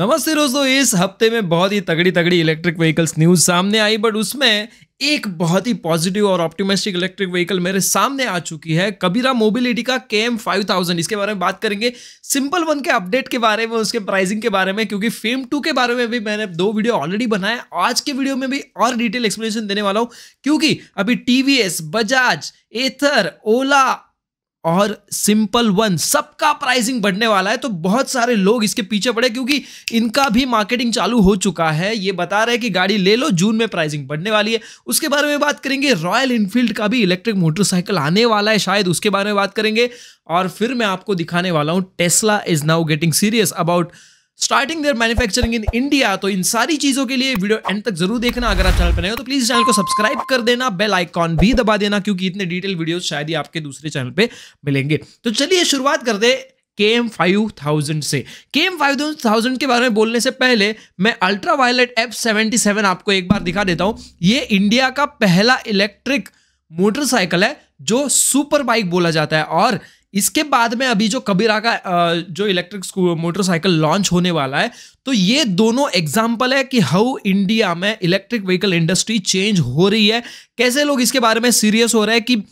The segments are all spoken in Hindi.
नमस्ते दोस्तों इस हफ्ते में बहुत ही तगड़ी तगड़ी इलेक्ट्रिक व्हीकल्स न्यूज सामने आई बट उसमें एक बहुत ही पॉजिटिव और ऑप्टिमिस्टिक इलेक्ट्रिक व्हीकल मेरे सामने आ चुकी है कबीरा मोबिलिटी का के एम फाइव थाउजेंड इसके बारे में बात करेंगे सिंपल वन के अपडेट के बारे में उसके प्राइसिंग के बारे में क्योंकि फेम टू के बारे में भी मैंने दो वीडियो ऑलरेडी बनाए आज के वीडियो में भी और डिटेल एक्सप्लेनेशन देने वाला हूँ क्योंकि अभी टीवीएस बजाज एथर ओला और सिंपल वन सबका प्राइसिंग बढ़ने वाला है तो बहुत सारे लोग इसके पीछे पड़े क्योंकि इनका भी मार्केटिंग चालू हो चुका है ये बता रहे हैं कि गाड़ी ले लो जून में प्राइसिंग बढ़ने वाली है उसके बारे में बात करेंगे रॉयल इनफील्ड का भी इलेक्ट्रिक मोटरसाइकिल आने वाला है शायद उसके बारे में बात करेंगे और फिर मैं आपको दिखाने वाला हूँ Tesla is now getting serious about starting their manufacturing in India तो इन सारी चीजों के लिए वीडियो एंड तक जरूर देखना अगर आप चैनल पर नए हो तो प्लीज चैनल को सब्सक्राइब कर देना बेल आइकॉन भी दबा देना क्योंकि इतने डिटेल वीडियो शायद ही आपके दूसरे चैनल पर मिलेंगे तो चलिए शुरुआत करते के एम फाइव थाउजेंड से के एम फाइव थाउजेंड के बारे में बोलने से पहले मैं ultra violet F seventy seven आपको एक बार दिखा देता हूं ये इंडिया का पहला इलेक्ट्रिक मोटरसाइकिल है जो सुपर बाइक बोला जाता है और इसके बाद में अभी जो कबीरा का जो इलेक्ट्रिक मोटरसाइकिल लॉन्च होने वाला है तो ये दोनों एग्जाम्पल है कि हाउ इंडिया में इलेक्ट्रिक व्हीकल इंडस्ट्री चेंज हो रही है कैसे लोग इसके बारे में सीरियस हो रहे हैं कि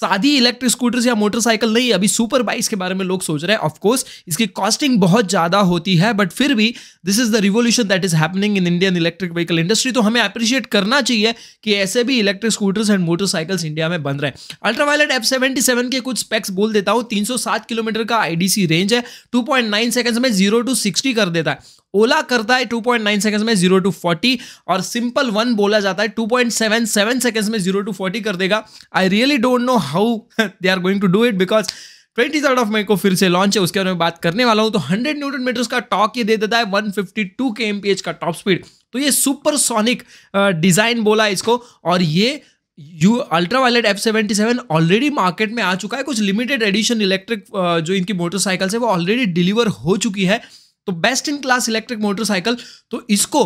सादी इलेक्ट्रिक स्कूटर्स या मोटरसाइकिल नहीं अभी सुपर बाइक्स के बारे में लोग सोच रहे हैं ऑफकोर्स इसकी कॉस्टिंग बहुत ज़्यादा होती है बट फिर भी this is the revolution that is happening in Indian electric vehicle industry तो हमें अप्रिशिएट करना चाहिए कि ऐसे भी electric scooters and motorcycles India में बन रहे हैं अल्ट्रावायलेट एफ सेवेंटी सेवन के कुछ स्पेक्स बोल देता हूँ तीन सौ सात किलोमीटर का आईडीसी रेंज है टू पॉइंट नाइन सेकेंड्स में जीरो टू सिक्सटी कर देता है ओला करता है 2.9 सेकंड्स में जीरो टू फोर्टी और सिंपल वन बोला जाता है 2.77 सेकंड्स में जीरो टू फोर्टी कर देगा I really don't know how they are going to do it because twenty third of May को फिर से लॉन्च है उसके बारे में बात करने वाला हूं तो हंड्रेड न्यूटन मीटर्स का टॉक ये दे देता है 152 fifty two K M P H का टॉप स्पीड तो ये सुपरसोनिक डिजाइन uh, बोला है इसको और ये यू ultra violet F seventy seven already market में आ चुका है कुछ लिमिटेड एडिशन इलेक्ट्रिक जो इनकी मोटरसाइकिल्स है वो ऑलरेडी डिलीवर हो चुकी है तो best in class electric motorcycle तो इसको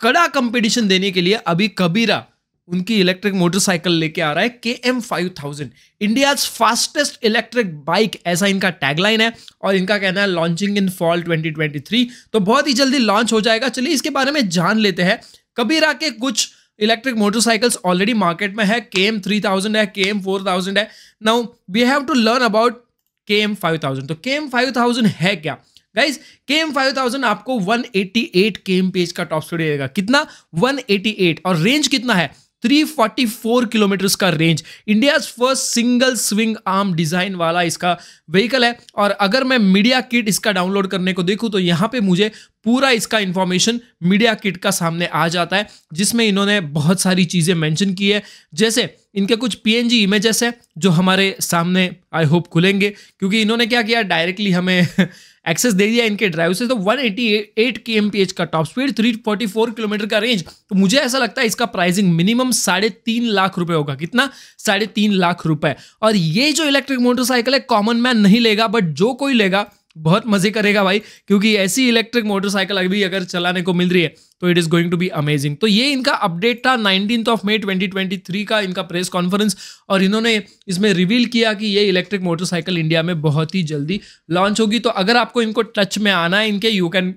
कड़ा कंपटीशन देने के लिए अभी कबीरा उनकी इलेक्ट्रिक मोटरसाइकिल लेके आ रहा है K M five thousand India fastest electric bike ऐसा इनका टैगलाइन है और इनका कहना है लॉन्चिंग इन फॉल 2023 तो बहुत ही जल्दी लॉन्च हो जाएगा चलिए इसके बारे में जान लेते हैं कबीरा के कुछ इलेक्ट्रिक मोटरसाइकिल्स ऑलरेडी मार्केट में है के एम थ्री थाउजेंड है के एम फोर थाउजेंड है now we have to learn about K M five thousand तो के एम फाइव थाउजेंड है क्या गाइज केम थाउजेंड आपको 188 केएम पेज का टॉप स्पीड देगा कितना 188 और रेंज कितना है 344 किलोमीटर का range India first single swing arm design वाला इसका व्हीकल है और अगर मैं मीडिया किट इसका डाउनलोड करने को देखूं तो यहां पे मुझे पूरा इसका इंफॉर्मेशन मीडिया किट का सामने आ जाता है जिसमें इन्होंने बहुत सारी चीज़ें मेंशन की है जैसे इनके कुछ पीएनजी इमेजेस हैं जो हमारे सामने आई होप खुलेंगे क्योंकि इन्होंने क्या किया डायरेक्टली हमें एक्सेस दे दिया इनके ड्राइव से तो 188 एच का टॉप स्पीड 344 किलोमीटर का रेंज तो मुझे ऐसा लगता है इसका प्राइसिंग मिनिमम साढ़े तीन लाख रुपए होगा कितना साढ़े तीन लाख रुपए और ये जो इलेक्ट्रिक मोटरसाइकिल है कॉमन मैन नहीं लेगा बट जो कोई लेगा बहुत मजे करेगा भाई क्योंकि ऐसी इलेक्ट्रिक मोटरसाइकिल अभी अगर चलाने को मिल रही है तो it is going to be amazing तो ये इनका अपडेट था नाइनटीन ऑफ मे 2023 का इनका प्रेस कॉन्फ्रेंस और इन्होंने इसमें रिवील किया कि ये इलेक्ट्रिक मोटरसाइकिल इंडिया में बहुत ही जल्दी लॉन्च होगी तो अगर आपको इनको टच में आना है इनके you can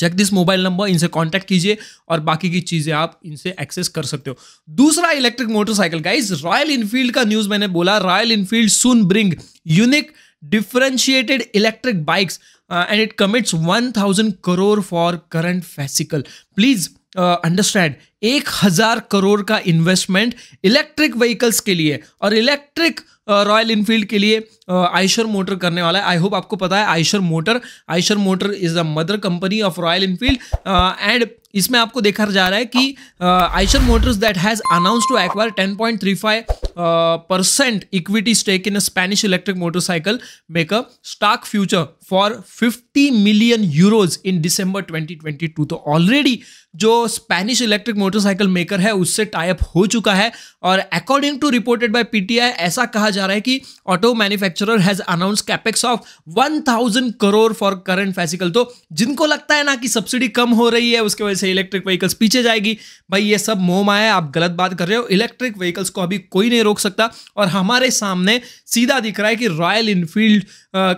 check this mobile number इनसे कांटेक्ट कीजिए और बाकी की चीज़ें आप इनसे एक्सेस कर सकते हो दूसरा electric motorcycle guys Royal Enfield का न्यूज़ मैंने बोला Royal Enfield soon bring unique differentiated electric bikes uh, and it commits 1000 crore for current fascicle please uh, understand एक हजार करोड़ का इन्वेस्टमेंट इलेक्ट्रिक व्हीकल्स के लिए और इलेक्ट्रिक रॉयल इनफील्ड के लिए आयशर uh, मोटर करने वाला है आई होप आपको पता है Eicher motor Eicher motor is the mother company of Royal Enfield and इसमें आपको देखा जा रहा है कि Eicher motors that has announce to acquire 10.35 percent equity stake in Spanish electric motorcycle maker a future for 50 million euros in twenty 2022 तो ऑलरेडी जो स्पेनिश इलेक्ट्रिक मोटरसाइकिल मेकर है उससे टाइप हो चुका है और according to reported by PTI ऐसा कहा जा रहा है कि auto manufacturer has announce capex of 1000 crore for current fiscal तो जिनको लगता है ना कि सब्सिडी कम हो रही है उसके वजह से इलेक्ट्रिक व्हीकल्स पीछे जाएगी भाई ये सब मोह है आप गलत बात कर रहे हो इलेक्ट्रिक व्हीकल्स को अभी कोई नहीं रोक सकता और हमारे सामने सीधा दिख रहा है कि रॉयल इनफील्ड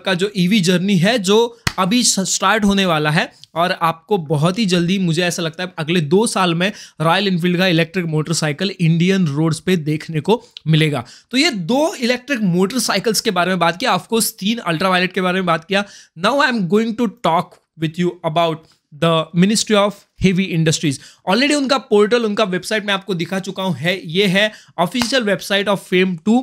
का जो ईवी e जर्नी है जो अभी स्टार्ट होने वाला है और आपको बहुत ही जल्दी मुझे ऐसा लगता है अगले दो साल में रॉयल इनफील्ड का इलेक्ट्रिक मोटरसाइकिल इंडियन रोड्स पे देखने को मिलेगा तो ये दो इलेक्ट्रिक मोटरसाइकिल्स के बारे में बात किया ऑफकोर्स तीन अल्ट्रा के बारे में बात किया now I am going to talk with you about the ministry of heavy industries already उनका पोर्टल उनका वेबसाइट मैं आपको दिखा चुका हूं है ये है official website of FAME two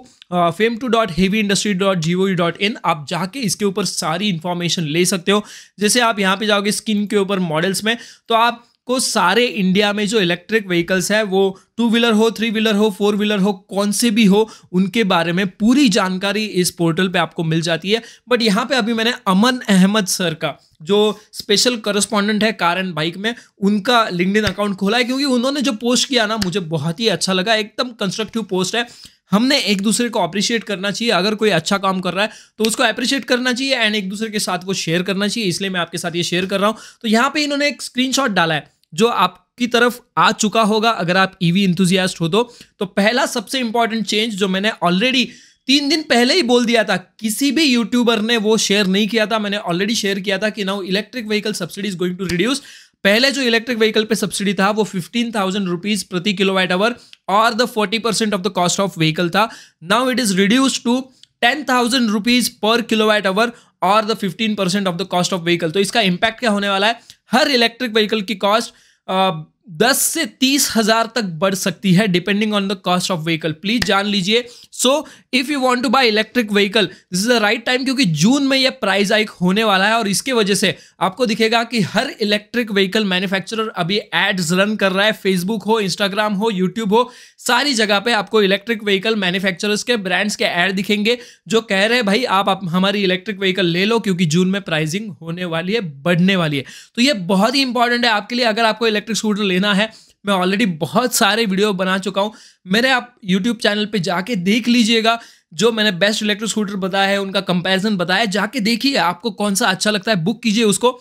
FAME two dot heavy industry dot G O dot in आप जाके इसके ऊपर सारी इंफॉर्मेशन ले सकते हो जैसे आप यहाँ पे जाओगे स्किन के ऊपर मॉडल्स में तो आप को सारे इंडिया में जो इलेक्ट्रिक व्हीकल्स है वो टू व्हीलर हो थ्री व्हीलर हो फोर व्हीलर हो कौन से भी हो उनके बारे में पूरी जानकारी इस पोर्टल पे आपको मिल जाती है बट यहाँ पे अभी मैंने अमन अहमद सर का जो स्पेशल करस्पॉन्डेंट है कार एंड बाइक में उनका लिंकड अकाउंट खोला है क्योंकि उन्होंने जो पोस्ट किया ना मुझे बहुत ही अच्छा लगा एकदम कंस्ट्रक्टिव पोस्ट है हमने एक दूसरे को अप्रिशिएट करना चाहिए अगर कोई अच्छा काम कर रहा है तो उसको अप्रिशिएट करना चाहिए एंड एक दूसरे के साथ वो शेयर करना चाहिए इसलिए मैं आपके साथ ये शेयर कर रहा हूँ तो यहाँ पे इन्होंने एक स्क्रीनशॉट डाला है जो आपकी तरफ आ चुका होगा अगर आप ईवी e इंथुजियास्ट हो तो तो पहला सबसे इंपॉर्टेंट चेंज जो मैंने ऑलरेडी तीन दिन पहले ही बोल दिया था किसी भी यूट्यूबर ने वो शेयर नहीं किया था मैंने ऑलरेडी शेयर किया था कि now electric vehicle subsidy is going to reduce पहले जो इलेक्ट्रिक व्हीकल पे सब्सिडी था वो फिफ्टीन थाउजेंड रुपीज प्रति किलोवाट आवर और the forty percent of the cost of vehicle था now it is reduce to ten thousand rupees per kilowatt hour और the fifteen percent of the cost of vehicle तो इसका इंपैक्ट क्या होने वाला है हर इलेक्ट्रिक व्हीकल की कॉस्ट Uh, दस से तीस हजार तक बढ़ सकती है depending on the cost of vehicle please जान लीजिए so if you want to buy electric vehicle this is the right time क्योंकि जून में यह प्राइस आइक होने वाला है और इसके वजह से आपको दिखेगा कि हर इलेक्ट्रिक व्हीकल मैन्युफैक्चरर अभी एड्स रन कर रहा है फेसबुक हो इंस्टाग्राम हो यूट्यूब हो सारी जगह पे आपको इलेक्ट्रिक व्हीकल मैन्युफैक्चरर्स के ब्रांड्स के एड दिखेंगे जो कह रहे हैं भाई आप, आप हमारी इलेक्ट्रिक व्हीकल ले लो क्योंकि जून में प्राइसिंग होने वाली है बढ़ने वाली है तो यह बहुत ही इंपॉर्टेंट है आपके लिए अगर आपको इलेक्ट्रिक स्कूटर लेना है मैं ऑलरेडी बहुत सारे वीडियो बना चुका हूँ मेरे आप यूट्यूब चैनल पर जाके देख लीजिएगा जो मैंने बेस्ट इलेक्ट्रिक स्कूटर बताया है उनका कंपेरिजन बताया जाके देखिए आपको कौन सा अच्छा लगता है बुक कीजिए उसको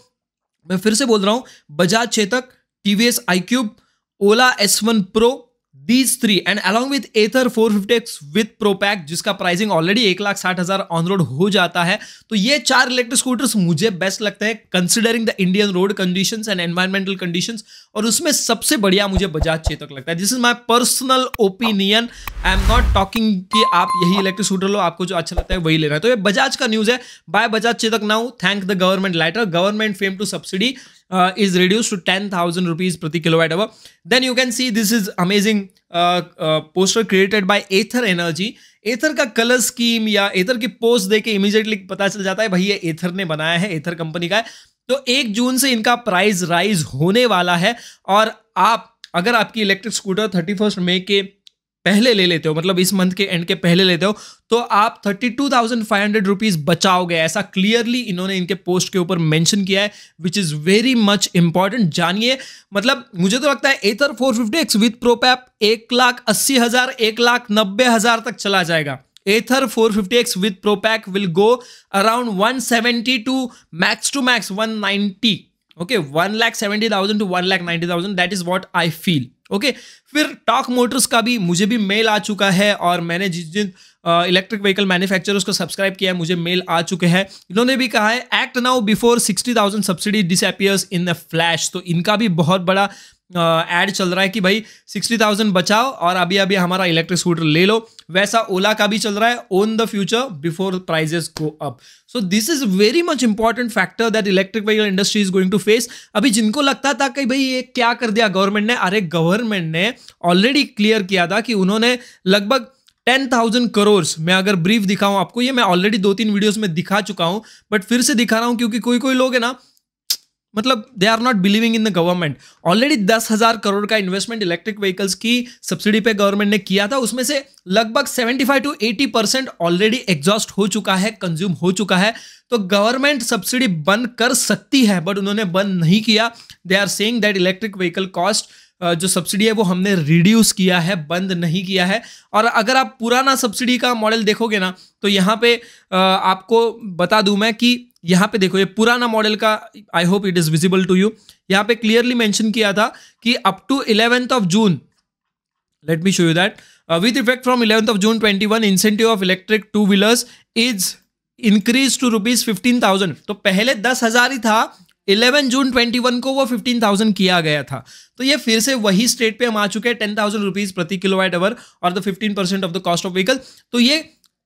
मैं फिर से बोल रहा हूँ Bajaj Chetak T V S iQube Ola S one pro these three and along with Aether 450X with ProPack जिसका प्राइसिंग ऑलरेडी एक लाख साठ हजार ऑन रोड हो जाता है तो ये चार इलेक्ट्रिक स्कूटर्स मुझे बेस्ट लगते हैं considering the Indian road condition and environmental condition और उसमें सबसे बढ़िया मुझे बजाज चेतक लगता है this is my personal opinion I am not talking कि आप यही इलेक्ट्रिक स्कूटर लो आपको जो अच्छा लगता है वही लेना है तो ये बजाज का न्यूज है buy Bajaj Chetak now thank the government लाइटर government FAME two subsidy uh, is reduced to 10,000 rupees per kilowatt hour. Then you can see this is amazing uh, uh, poster created by ether Energy. ether का color scheme या ether की post देख के इमीजिएटली पता चल जाता है भाई ये ether ने बनाया है ether company का है तो एक जून से इनका प्राइस राइज होने वाला है और आप अगर आपकी इलेक्ट्रिक स्कूटर थर्टी फर्स्ट मई के पहले ले लेते हो मतलब इस मंथ के एंड के पहले लेते हो तो आप thirty two thousand five hundred rupees बचाओगे ऐसा क्लियरली इन्होंने इनके पोस्ट के ऊपर मेंशन किया है which is very much important जानिए मतलब मुझे तो लगता है Ather four fifty X with ProPack एक लाख अस्सी हजार एक लाख नब्बे हजार तक चला जाएगा Aether 450X with Propack will go to max to max to max 190. Okay, 1 lakh 70,000 to 1 lakh 90,000. That is what I feel. Okay, फिर टॉक मोटर्स का भी मुझे भी मेल आ चुका है और मैंने जिस दिन इलेक्ट्रिक व्हीकल मैन्युफैक्चरर्स को सब्सक्राइब किया है मुझे मेल आ चुके हैं इन्होंने भी कहा है act now before sixty thousand subsidy disappears in the flash तो इनका भी बहुत बड़ा एड चल रहा है कि भाई सिक्सटी थाउजेंड बचाओ और अभी अभी हमारा इलेक्ट्रिक स्कूटर ले लो वैसा ओला का भी चल रहा है own the future before prices go up so this is very much important factor that electric vehicle industry is going to face अभी जिनको लगता था कि भाई ये क्या कर दिया गवर्नमेंट ने अरे गवर्नमेंट ने ऑलरेडी क्लियर किया था कि उन्होंने लगभग 10,000 थाउजेंड करोड़ मैं अगर ब्रीफ दिखाऊं आपको ये मैं ऑलरेडी दो तीन वीडियोस में दिखा चुका हूं बट फिर से दिखा रहा हूं क्योंकि कोई कोई लोग है ना मतलब they are not believing in the government already दस हजार करोड़ का इन्वेस्टमेंट इलेक्ट्रिक व्हीकल्स की सब्सिडी पे गवर्नमेंट ने किया था उसमें से लगभग 75 टू 80 परसेंट ऑलरेडी एग्जॉस्ट हो चुका है कंज्यूम हो चुका है तो गवर्नमेंट सब्सिडी बंद कर सकती है बट उन्होंने बंद नहीं किया they are saying that electric vehicle cost जो सब्सिडी है वो हमने रिड्यूस किया है बंद नहीं किया है और अगर आप पुराना सब्सिडी का मॉडल देखोगे ना तो यहाँ पे आपको बता दूं मैं कि यहाँ पे देखो ये पुराना मॉडल का I hope it is visible to you यहाँ पे क्लियरली मेंशन किया था कि up to eleventh of June let me show you that with effect from eleventh of June twenty one incentive of electric two wheelers is increase to rupees fifteen thousand तो पहले दस हजार ही था 11 जून 21 को वो 15,000 किया गया था तो ये फिर से वही स्टेट पे हम आ चुके हैं टेन थाउजेंड रुपीज प्रति किलोवाट आवर और the 15 percent of the cost of vehicle तो ये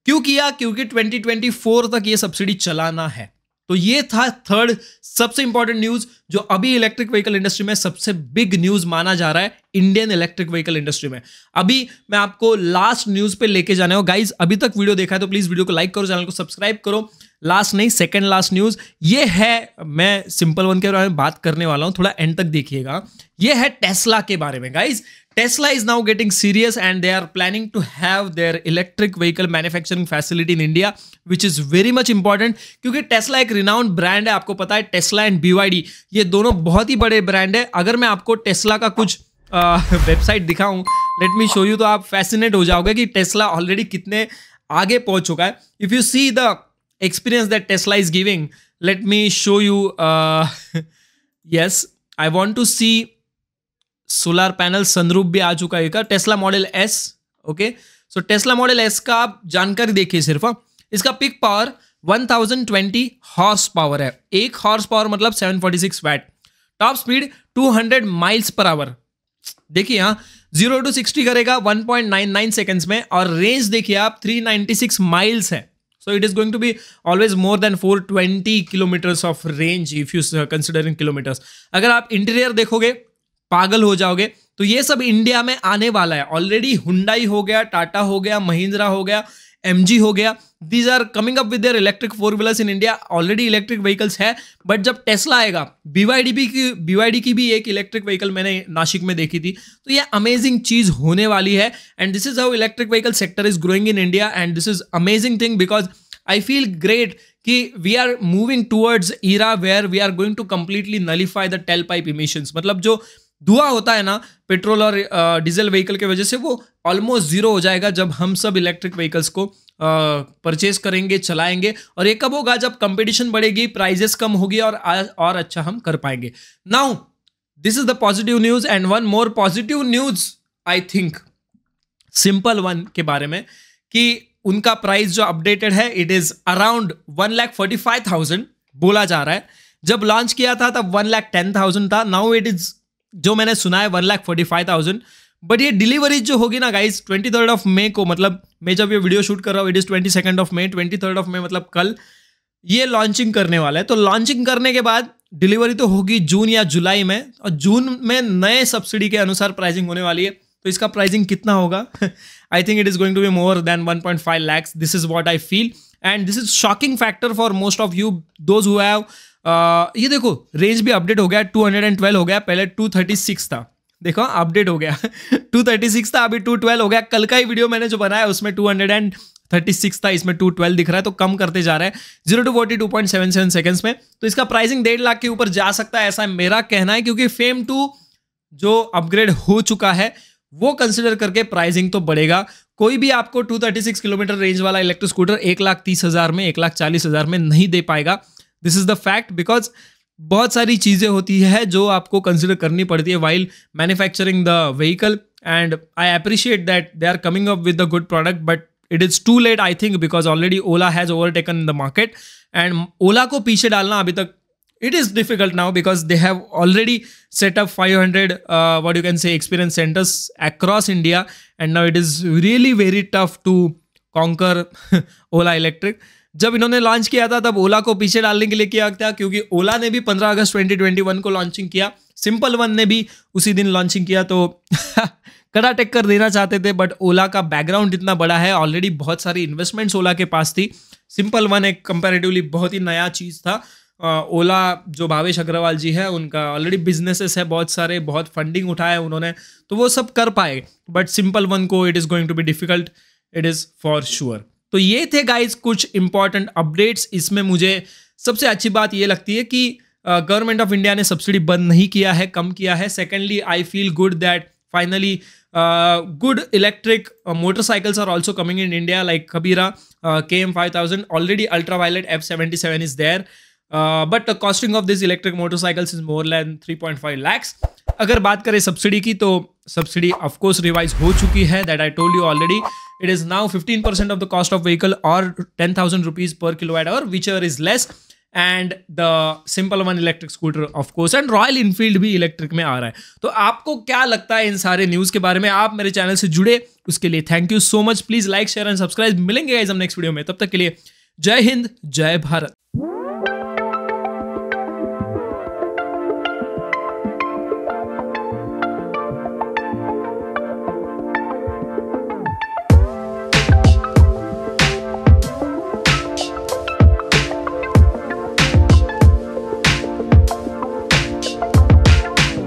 क्यों किया क्योंकि 2024 तक ये सब्सिडी चलाना है तो ये था थर्ड सबसे इंपॉर्टेंट न्यूज जो अभी इलेक्ट्रिक व्हीकल इंडस्ट्री में सबसे बिग न्यूज माना जा रहा है इंडियन इलेक्ट्रिक व्हीकल इंडस्ट्री में अभी मैं आपको लास्ट न्यूज पे लेके जाने हो गाइज अभी तक वीडियो देखा है तो प्लीज वीडियो को लाइक करो चैनल को सब्सक्राइब करो लास्ट नहीं सेकंड लास्ट न्यूज ये है मैं सिंपल वन के बारे में बात करने वाला हूँ थोड़ा एंड तक देखिएगा ये है टेस्ला के बारे में guys Tesla is now getting serious and they are planning to have their electric vehicle manufacturing facility in India which is very much important क्योंकि टेस्ला एक रिनाउंड ब्रांड है आपको पता है टेस्ला एंड बीवाईडी ये दोनों बहुत ही बड़े ब्रांड है अगर मैं आपको टेस्ला का कुछ वेबसाइट दिखाऊं लेट मी शो यू तो आप फैसिनेट हो जाओगे कि टेस्ला ऑलरेडी कितने आगे पहुंच चुका है if you see the experience that Tesla is giving. Let me show you. Uh, yes, I want to see solar panel sunroof भी आ चुका है का Tesla model S okay so Tesla model S का आप जानकारी देखिए सिर्फ हा? इसका पिक पावर 1020 हॉर्स पावर है एक हॉर्स पावर मतलब 746 watt top speed 200 miles per hour देखिए हाँ जीरो टू सिक्सटी करेगा 1.99 सेकंड्स में और रेंज देखिए आप 396 माइल्स है So it is going to be always more than 420 kilometers of range if you consider in kilometers. अगर आप इंटीरियर देखोगे पागल हो जाओगे तो ये सब इंडिया में आने वाला है ऑलरेडी हुंडाई हो गया टाटा हो गया महिंद्रा हो गया एम हो गया these are coming up with their electric four wheelers in India already electric vehicles है बट जब टेस्ला आएगा बीवाईडी भी की बीवाईडी की भी एक इलेक्ट्रिक व्हीकल मैंने नासिक में देखी थी तो ये अमेजिंग चीज़ होने वाली है and this is how electric vehicle sector is growing in India and this is amazing thing because I feel great कि we are moving towards era where we are going to completely nullify the tail pipe emissions मतलब जो धुआं होता है ना पेट्रोल और डीजल व्हीकल के वजह से वो ऑलमोस्ट ज़ीरो हो जाएगा जब हम सब इलेक्ट्रिक व्हीकल्स को परचेज करेंगे चलाएंगे और ये कब होगा जब कंपटीशन बढ़ेगी प्राइजेस कम होगी और और अच्छा हम कर पाएंगे now this is the positive news and one more positive news I think simple one के बारे में कि उनका प्राइस जो अपडेटेड है it is around one lakh forty five thousand बोला जा रहा है जब लॉन्च किया था तब वन लैख टेन थाउजेंड था नाउ इट इज जो मैंने सुना है one lakh forty five thousand but ये डिलीवरी जो होगी ना guys twenty third of May को मतलब मैं जब ये वीडियो शूट कर रहा हूँ it is twenty second of May twenty third of May मतलब कल ये लॉन्चिंग करने वाला है तो लॉन्चिंग करने के बाद डिलीवरी तो होगी जून या जुलाई में और जून में नए सब्सिडी के अनुसार प्राइसिंग होने वाली है तो इसका प्राइसिंग कितना होगा I think it is going to be more than 1.5 point five lakhs this is what I feel and this is shocking factor for most of you those who have ये देखो रेंज भी अपडेट हो गया टू हंड्रेड एंड ट्वेल्व हो गया पहले टू थर्टी सिक्स था देखो अपडेट हो गया टू थर्टी सिक्स था अभी टू ट्वेल्व हो गया कल का ही वीडियो मैंने जो बनाया उसमें two hundred and thirty six था इसमें टू ट्वेल्व दिख रहा है तो कम करते जा रहा है zero to forty two point seven seven seconds में तो इसका प्राइसिंग डेढ़ लाख के ऊपर जा सकता है ऐसा है मेरा कहना है क्योंकि फेम टू जो अपग्रेड हो चुका है वो कंसिडर करके प्राइसिंग तो बढ़ेगा कोई भी आपको 236 किलोमीटर रेंज वाला इलेक्ट्रिक स्कूटर एक लाख तीस हज़ार में एक लाख चालीस हज़ार में नहीं दे पाएगा this is the fact because बहुत सारी चीज़ें होती है जो आपको कंसिडर करनी पड़ती है while manufacturing the vehicle and I appreciate that they are coming up with the good product but it is too late I think because already Ola has overtaken the market and Ola को पीछे डालना अभी तक it is difficult now because they have already setup five hundred what you can say experience centres centers India and now it is really very tough to conquer Ola electric जब इन्होंने लॉन्च किया था तब ओला को पीछे डालने के लिए किया था क्योंकि ओला ने भी 15 अगस्त 2021 को लॉन्चिंग किया सिंपल वन ने भी उसी दिन लॉन्चिंग किया तो कड़ा टक्कर देना चाहते थे बट ओला का बैकग्राउंड इतना बड़ा है ऑलरेडी बहुत सारी इन्वेस्टमेंट्स ओला के पास थी सिंपल वन एक कंपेरेटिवली बहुत ही नया चीज़ था ओला जो भावेश अग्रवाल जी है उनका ऑलरेडी बिजनेसेस है बहुत सारे बहुत फंडिंग उठाया उन्होंने तो वो सब कर पाए बट सिंपल वन को it is going to be difficult it is for sure तो ये थे गाइज कुछ इंपॉर्टेंट अपडेट्स इसमें मुझे सबसे अच्छी बात ये लगती है कि गवर्नमेंट ऑफ इंडिया ने सब्सिडी बंद नहीं किया है कम किया है secondly I feel good that finally good electric motorcycles are also coming in India like Kabira K M five thousand already ultra violet F seventy seven is there but costing of this electric motorcycles is more than 3.5 lakhs अगर बात करें सब्सिडी की तो सब्सिडी ऑफकोर्स रिवाइज हो चुकी है that I told you already it is now 15 percent of the cost of vehicle और ten thousand rupees per kilowatt hour which is less and the simple one electric scooter of course and Royal Enfield भी इलेक्ट्रिक में आ रहा है तो आपको क्या लगता है इन सारे न्यूज़ के बारे में आप मेरे चैनल से जुड़े उसके लिए thank you so much please like share and subscribe मिलेंगे हम नेक्स्ट वीडियो में तब तक के लिए जय हिंद जय भारत